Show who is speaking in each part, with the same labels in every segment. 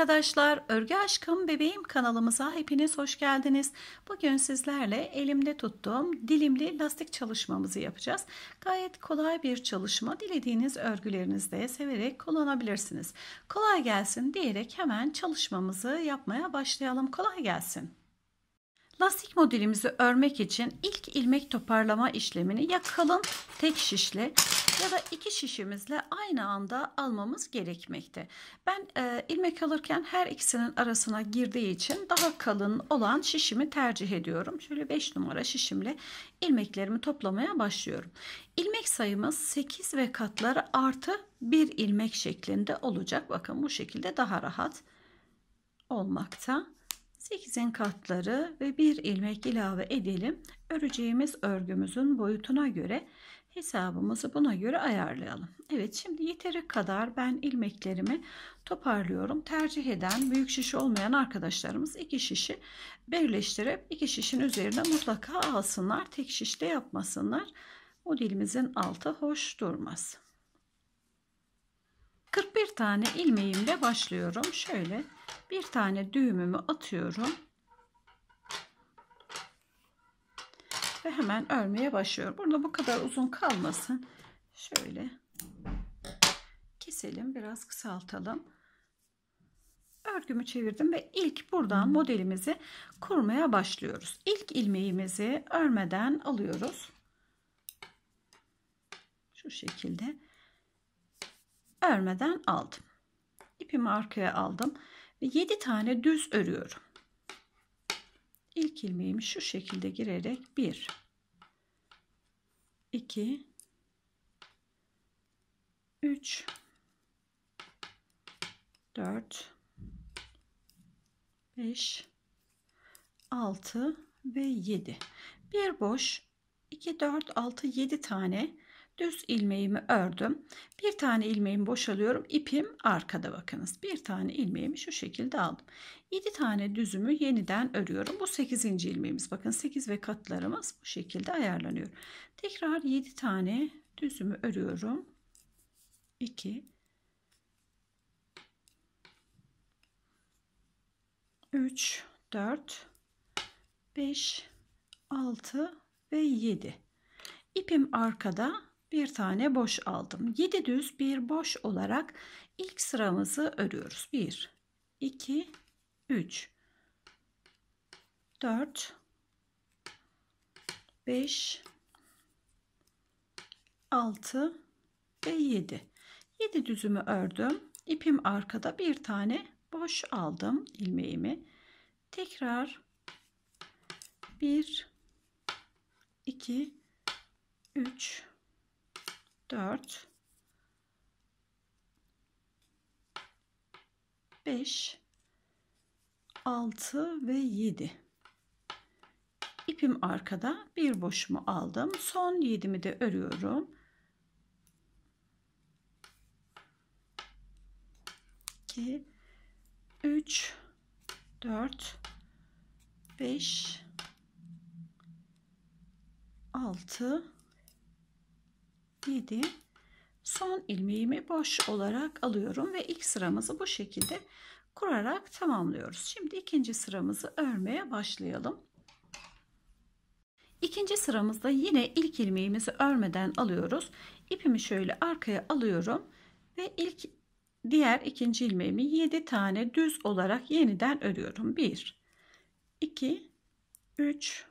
Speaker 1: arkadaşlar, Örgü Aşkım Bebeğim kanalımıza hepiniz hoş geldiniz. Bugün sizlerle elimde tuttuğum dilimli lastik çalışmamızı yapacağız. Gayet kolay bir çalışma. Dilediğiniz örgülerinizde severek kullanabilirsiniz. Kolay gelsin diyerek hemen çalışmamızı yapmaya başlayalım. Kolay gelsin. Lastik modelimizi örmek için ilk ilmek toparlama işlemini ya kalın tek şişle ya da iki şişimizle aynı anda almamız gerekmekte. Ben e, ilmek alırken her ikisinin arasına girdiği için daha kalın olan şişimi tercih ediyorum. Şöyle 5 numara şişimle ilmeklerimi toplamaya başlıyorum. İlmek sayımız 8 ve katları artı 1 ilmek şeklinde olacak. Bakın bu şekilde daha rahat olmakta. 8'in katları ve bir ilmek ilave edelim. Öreceğimiz örgümüzün boyutuna göre hesabımızı buna göre ayarlayalım. Evet şimdi yeteri kadar ben ilmeklerimi toparlıyorum. Tercih eden büyük şişi olmayan arkadaşlarımız iki şişi birleştirip iki şişin üzerine mutlaka alsınlar. Tek şişte yapmasınlar. Modelimizin altı hoş durmaz. 41 tane ilmeğimle başlıyorum. Şöyle bir tane düğümümü atıyorum ve hemen örmeye başlıyorum burada bu kadar uzun kalmasın şöyle keselim biraz kısaltalım örgümü çevirdim ve ilk buradan modelimizi kurmaya başlıyoruz ilk ilmeğimizi örmeden alıyoruz şu şekilde örmeden aldım ipimi arkaya aldım ve 7 tane düz örüyorum. İlk ilmeğimi şu şekilde girerek 1 2 3 4 5 6 ve 7 bir boş 2 4 6 7 tane düz ilmeğimi ördüm. Bir tane ilmeğimi boşalıyorum. İpim arkada bakınız. Bir tane ilmeğimi şu şekilde aldım. 7 tane düzümü yeniden örüyorum. Bu 8. ilmeğimiz. Bakın 8 ve katlarımız bu şekilde ayarlanıyor. Tekrar 7 tane düzümü örüyorum. 2 3 4 5 6 ve 7 ipim arkada bir tane boş aldım. 7 düz bir boş olarak ilk sıramızı örüyoruz. 1 2 3 4 5 6 ve 7 7 düzümü ördüm İpim arkada bir tane boş aldım ilmeğimi tekrar 1 2 3 4 5 6 ve 7 ipim arkada bir boşumu aldım son 7'mi de örüyorum İki, üç, dört, beş, altı. 7 son ilmeğimi boş olarak alıyorum ve ilk sıramızı bu şekilde kurarak tamamlıyoruz. Şimdi ikinci sıramızı örmeye başlayalım. İkinci sıramızda yine ilk ilmeğimizi örmeden alıyoruz. İpimi şöyle arkaya alıyorum ve ilk diğer ikinci ilmeğimi 7 tane düz olarak yeniden örüyorum. 1 2 3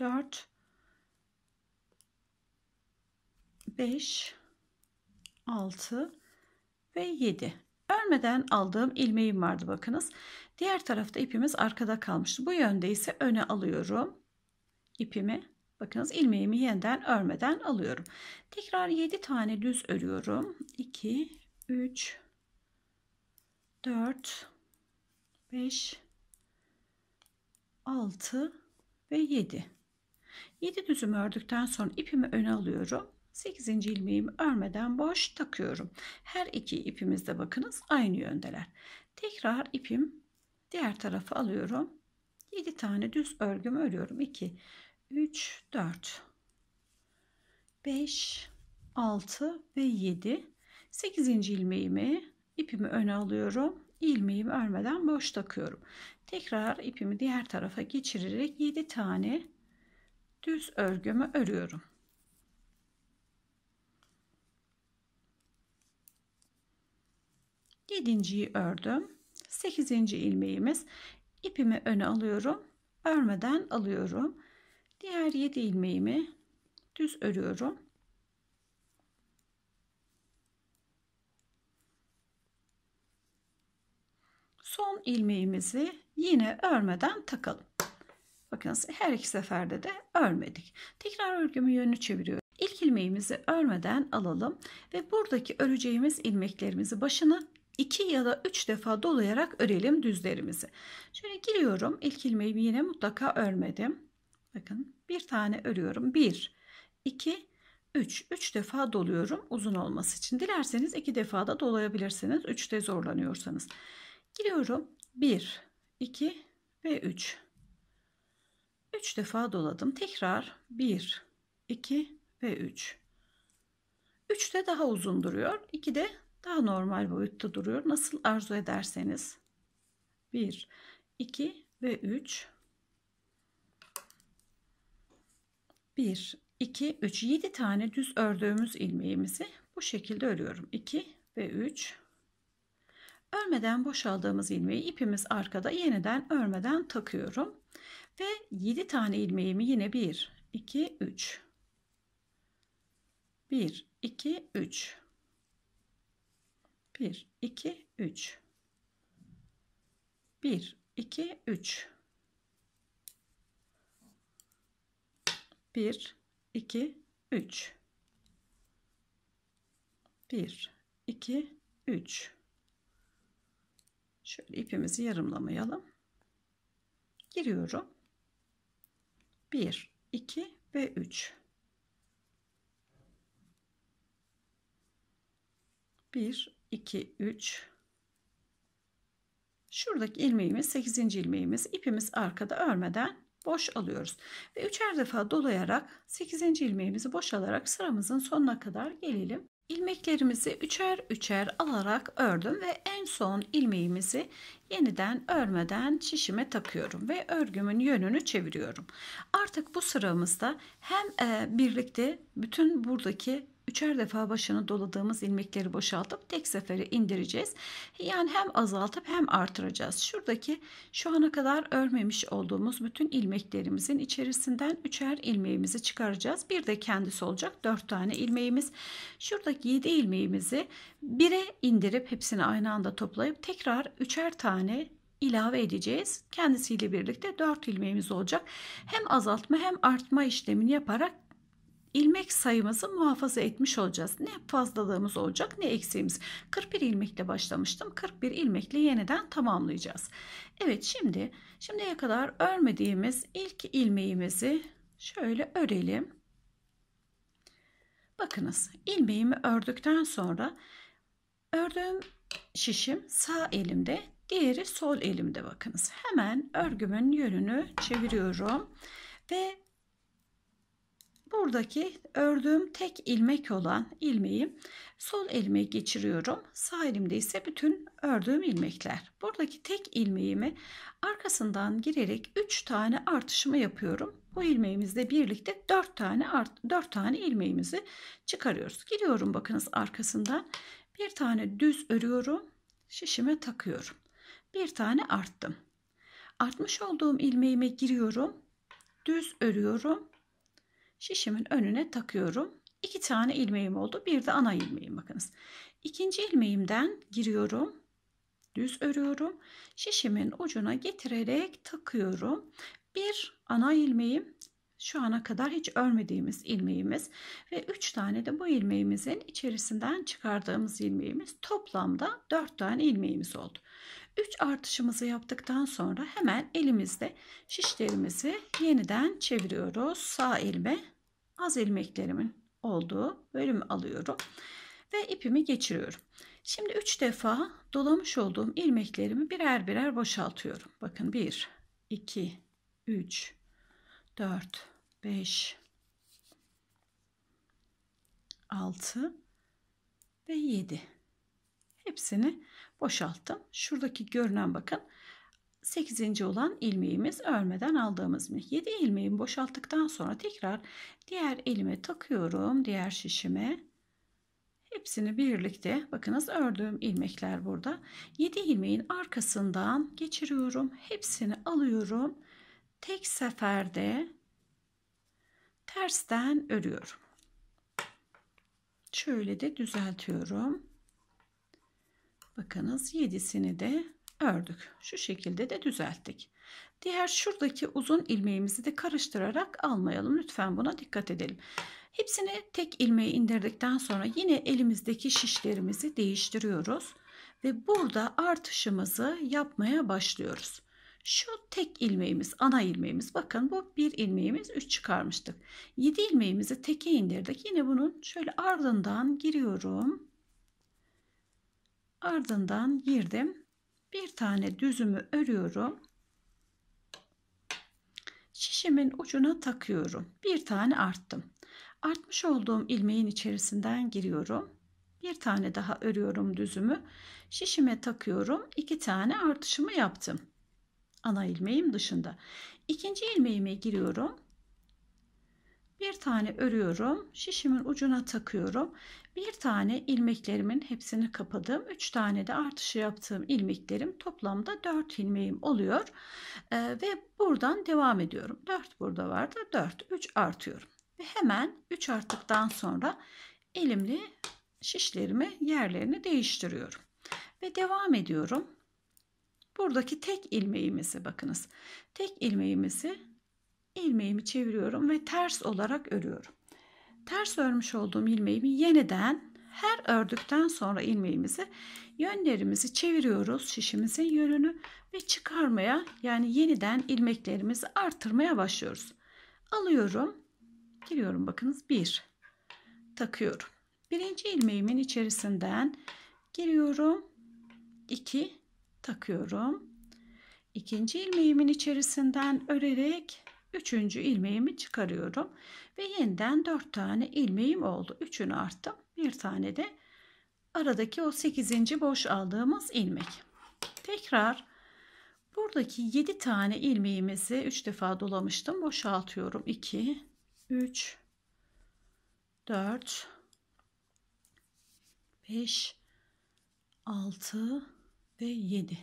Speaker 1: 4 5 6 ve 7 örmeden aldığım ilmeğim vardı bakınız diğer tarafta ipimiz arkada kalmıştı bu yönde ise öne alıyorum ipimi bakınız ilmeğimi yeniden örmeden alıyorum tekrar 7 tane düz örüyorum 2 3 4 5 6 ve 7 7 düzümü ördükten sonra ipimi öne alıyorum 8. ilmeğimi örmeden boş takıyorum. Her iki ipimizde bakınız aynı yöndeler. Tekrar ipim diğer tarafa alıyorum. 7 tane düz örgümü örüyorum. 2 3 4 5 6 ve 7 8. ilmeğimi ipimi öne alıyorum ilmeğimi örmeden boş takıyorum. Tekrar ipimi diğer tarafa geçirerek 7 tane düz örgümü örüyorum. Yedinciyi ördüm. Sekizinci ilmeğimiz. ipimi öne alıyorum. Örmeden alıyorum. Diğer yedi ilmeğimi düz örüyorum. Son ilmeğimizi yine örmeden takalım. Bakınız her iki seferde de örmedik. Tekrar örgümü yönünü çeviriyorum. İlk ilmeğimizi örmeden alalım ve buradaki öreceğimiz ilmeklerimizi başına 2 ya da 3 defa dolayarak örelim düzlerimizi. Şöyle giriyorum. İlk ilmeği yine mutlaka örmedim. Bakın bir tane örüyorum. 1, 2, 3. 3 defa doluyorum uzun olması için. Dilerseniz 2 defa da dolayabilirsiniz. 3'te zorlanıyorsanız. Giriyorum. 1, 2 ve 3. 3 defa doladım. Tekrar 1, 2 ve 3. 3 de daha uzun duruyor. 2 de daha normal boyutta duruyor. Nasıl arzu ederseniz 1, 2 ve 3 1, 2, 3 7 tane düz ördüğümüz ilmeğimizi bu şekilde örüyorum. 2 ve 3 Örmeden boşaldığımız ilmeği ipimiz arkada yeniden örmeden takıyorum. Ve 7 tane ilmeğimi yine 1, 2, 3 1, 2, 3 1, 2, 3. 1, 2, 3. 1, 2, 3. 1, 2, 3. Şöyle ipimizi yarımlamayalım. Giriyorum. 1, 2 ve 3. 1, 2 3 Şuradaki ilmeğimiz 8. ilmeğimiz ipimiz arkada örmeden boş alıyoruz ve üçer defa dolayarak 8. ilmeğimizi boş alarak sıramızın sonuna kadar gelelim. İlmeklerimizi üçer üçer alarak ördüm ve en son ilmeğimizi yeniden örmeden şişime takıyorum ve örgümün yönünü çeviriyorum. Artık bu sıramızda hem e, birlikte bütün buradaki üçer defa başını doladığımız ilmekleri boşaltıp tek sefere indireceğiz. Yani hem azaltıp hem artıracağız. Şuradaki şu ana kadar örmemiş olduğumuz bütün ilmeklerimizin içerisinden üçer ilmeğimizi çıkaracağız. Bir de kendisi olacak dört tane ilmeğimiz. Şuradaki yedi ilmeğimizi bire indirip hepsini aynı anda toplayıp tekrar üçer tane ilave edeceğiz. Kendisiyle birlikte 4 ilmeğimiz olacak. Hem azaltma hem artma işlemini yaparak ilmek sayımızı muhafaza etmiş olacağız. Ne fazlalığımız olacak ne eksiğimiz. 41 ilmekle başlamıştım. 41 ilmekle yeniden tamamlayacağız. Evet şimdi şimdiye kadar örmediğimiz ilk ilmeğimizi şöyle örelim. Bakınız ilmeğimi ördükten sonra ördüğüm şişim sağ elimde diğeri sol elimde bakınız. Hemen örgümün yönünü çeviriyorum ve Buradaki ördüğüm tek ilmek olan ilmeği sol elime geçiriyorum. Sağ elimde ise bütün ördüğüm ilmekler. Buradaki tek ilmeğimi arkasından girerek 3 tane artışımı yapıyorum. Bu ilmeğimizle birlikte 4 tane art, 4 tane ilmeğimizi çıkarıyoruz. Giriyorum bakınız arkasından. Bir tane düz örüyorum. Şişime takıyorum. Bir tane arttım. Artmış olduğum ilmeğime giriyorum. Düz örüyorum şişimin önüne takıyorum. İki tane ilmeğim oldu. Bir de ana ilmeğim bakınız. İkinci ilmeğimden giriyorum. Düz örüyorum. Şişimin ucuna getirerek takıyorum. Bir ana ilmeğim şu ana kadar hiç örmediğimiz ilmeğimiz ve üç tane de bu ilmeğimizin içerisinden çıkardığımız ilmeğimiz toplamda dört tane ilmeğimiz oldu. Üç artışımızı yaptıktan sonra hemen elimizde şişlerimizi yeniden çeviriyoruz. Sağ elime az ilmeklerimin olduğu bölümü alıyorum ve ipimi geçiriyorum. Şimdi 3 defa dolamış olduğum ilmeklerimi birer birer boşaltıyorum. Bakın 1, 2, 3, 4, 5, 6 ve 7. Hepsini boşalttım. Şuradaki görünen bakın 8. olan ilmeğimiz örmeden aldığımız ilmek. 7 ilmeğimi boşalttıktan sonra tekrar diğer elime takıyorum. Diğer şişime. Hepsini birlikte bakınız ördüğüm ilmekler burada. 7 ilmeğin arkasından geçiriyorum. Hepsini alıyorum. Tek seferde tersten örüyorum. Şöyle de düzeltiyorum. Bakınız 7'sini de ördük. Şu şekilde de düzelttik. Diğer şuradaki uzun ilmeğimizi de karıştırarak almayalım. Lütfen buna dikkat edelim. Hepsini tek ilmeği indirdikten sonra yine elimizdeki şişlerimizi değiştiriyoruz. Ve burada artışımızı yapmaya başlıyoruz. Şu tek ilmeğimiz, ana ilmeğimiz. Bakın bu bir ilmeğimiz 3 çıkarmıştık. 7 ilmeğimizi teke indirdik. Yine bunun şöyle ardından giriyorum. Ardından girdim bir tane düzümü örüyorum. Şişimin ucuna takıyorum. Bir tane arttım. Artmış olduğum ilmeğin içerisinden giriyorum. Bir tane daha örüyorum düzümü. Şişime takıyorum. İki tane artışımı yaptım. Ana ilmeğim dışında. İkinci ilmeğime giriyorum. Bir tane örüyorum. Şişimin ucuna takıyorum. Bir tane ilmeklerimin hepsini kapadım. Üç tane de artışı yaptığım ilmeklerim toplamda dört ilmeğim oluyor. Ee, ve buradan devam ediyorum. Dört burada vardı. Dört, üç artıyorum. Ve hemen üç arttıktan sonra elimle şişlerimi yerlerini değiştiriyorum. Ve devam ediyorum. Buradaki tek ilmeğimizi bakınız. Tek ilmeğimizi ilmeğimi çeviriyorum ve ters olarak örüyorum. Ters örmüş olduğum ilmeğimi yeniden her ördükten sonra ilmeğimizi yönlerimizi çeviriyoruz şişimizin yönünü ve çıkarmaya yani yeniden ilmeklerimizi artırmaya başlıyoruz. Alıyorum, giriyorum bakınız bir takıyorum. Birinci ilmeğimin içerisinden giriyorum, iki takıyorum. İkinci ilmeğimin içerisinden örerek Üçüncü ilmeğimi çıkarıyorum. Ve yeniden dört tane ilmeğim oldu. Üçünü arttım. Bir tane de aradaki o sekizinci boş aldığımız ilmek. Tekrar buradaki yedi tane ilmeğimizi üç defa dolamıştım. Boşaltıyorum. 2, üç, dört, beş, altı ve yedi.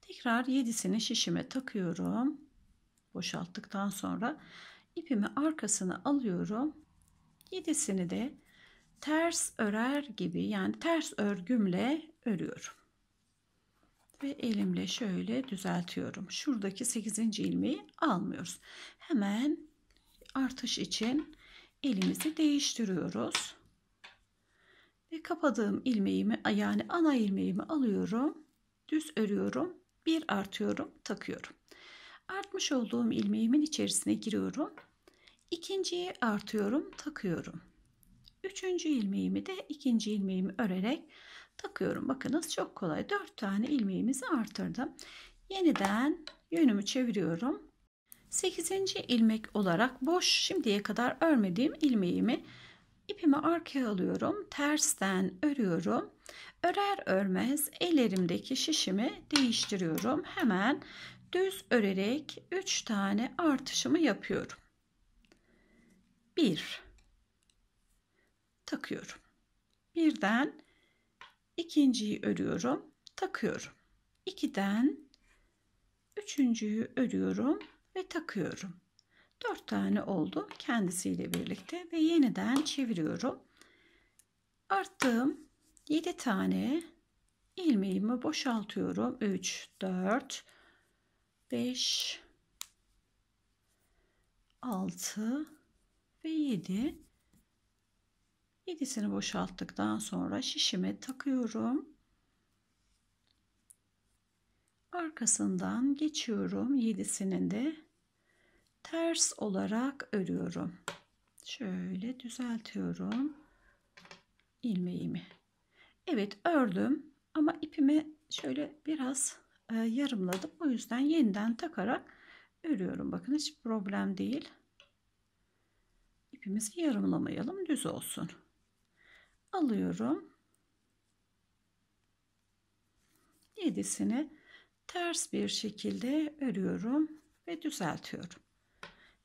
Speaker 1: Tekrar yedisini şişime takıyorum boşalttıktan sonra ipimi arkasına alıyorum. Yedisini de ters örer gibi yani ters örgümle örüyorum. Ve elimle şöyle düzeltiyorum. Şuradaki 8. ilmeği almıyoruz. Hemen artış için elimizi değiştiriyoruz. Ve kapadığım ilmeğimi yani ana ilmeğimi alıyorum. Düz örüyorum. Bir artıyorum takıyorum. Artmış olduğum ilmeğimin içerisine giriyorum. İkinciyi artıyorum, takıyorum. Üçüncü ilmeğimi de ikinci ilmeğimi örerek takıyorum. Bakınız çok kolay. Dört tane ilmeğimizi artırdım. Yeniden yönümü çeviriyorum. Sekizinci ilmek olarak boş şimdiye kadar örmediğim ilmeğimi ipimi arkaya alıyorum. Tersten örüyorum. Örer örmez ellerimdeki şişimi değiştiriyorum. Hemen düz örerek 3 tane artışımı yapıyorum. 1 takıyorum. Birden ikinciyi örüyorum, takıyorum. 2'den üçüncüyü örüyorum ve takıyorum. 4 tane oldu kendisiyle birlikte ve yeniden çeviriyorum. Arttığım 7 tane ilmeğimi boşaltıyorum. 3 4 5 6 ve 7 7'sini boşalttıktan sonra şişime takıyorum. Arkasından geçiyorum. 7'sinin de ters olarak örüyorum. Şöyle düzeltiyorum ilmeğimi. Evet ördüm ama ipimi şöyle biraz e, yarımladım. O yüzden yeniden takarak örüyorum. Bakın hiç problem değil. İpimizi yarımlamayalım. Düz olsun. Alıyorum. Yedisini ters bir şekilde örüyorum ve düzeltiyorum.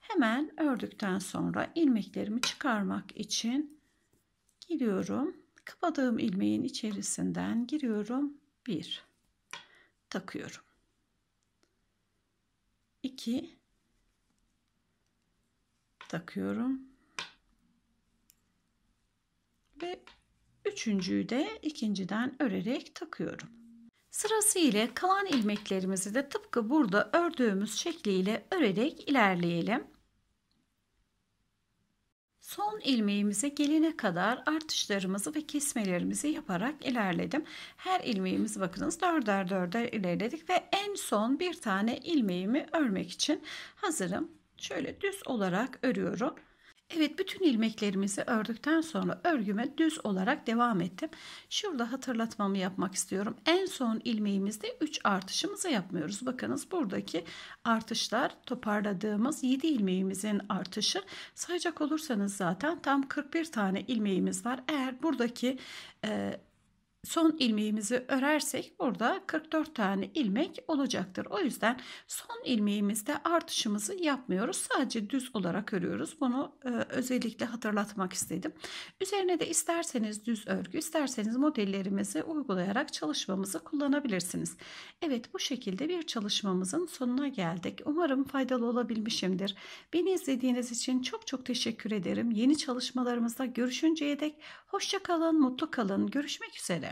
Speaker 1: Hemen ördükten sonra ilmeklerimi çıkarmak için giriyorum. Kapadığım ilmeğin içerisinden giriyorum. 1 takıyorum. 2 takıyorum. Ve üçüncüyü de ikinciden örerek takıyorum. Sırası ile kalan ilmeklerimizi de tıpkı burada ördüğümüz şekliyle örerek ilerleyelim. Son ilmeğimize gelene kadar artışlarımızı ve kesmelerimizi yaparak ilerledim. Her ilmeğimiz bakınız dörder dörder ilerledik ve en son bir tane ilmeğimi örmek için hazırım. Şöyle düz olarak örüyorum. Evet bütün ilmeklerimizi ördükten sonra örgüme düz olarak devam ettim. Şurada hatırlatmamı yapmak istiyorum. En son ilmeğimizde 3 artışımızı yapmıyoruz. Bakınız buradaki artışlar toparladığımız 7 ilmeğimizin artışı. Sayacak olursanız zaten tam 41 tane ilmeğimiz var. Eğer buradaki e, son ilmeğimizi örersek burada 44 tane ilmek olacaktır. O yüzden son ilmeğimizde artışımızı yapmıyoruz. Sadece düz olarak örüyoruz. Bunu e, özellikle hatırlatmak istedim. Üzerine de isterseniz düz örgü, isterseniz modellerimizi uygulayarak çalışmamızı kullanabilirsiniz. Evet bu şekilde bir çalışmamızın sonuna geldik. Umarım faydalı olabilmişimdir. Beni izlediğiniz için çok çok teşekkür ederim. Yeni çalışmalarımızda görüşünceye dek hoşça kalın, mutlu kalın. Görüşmek üzere.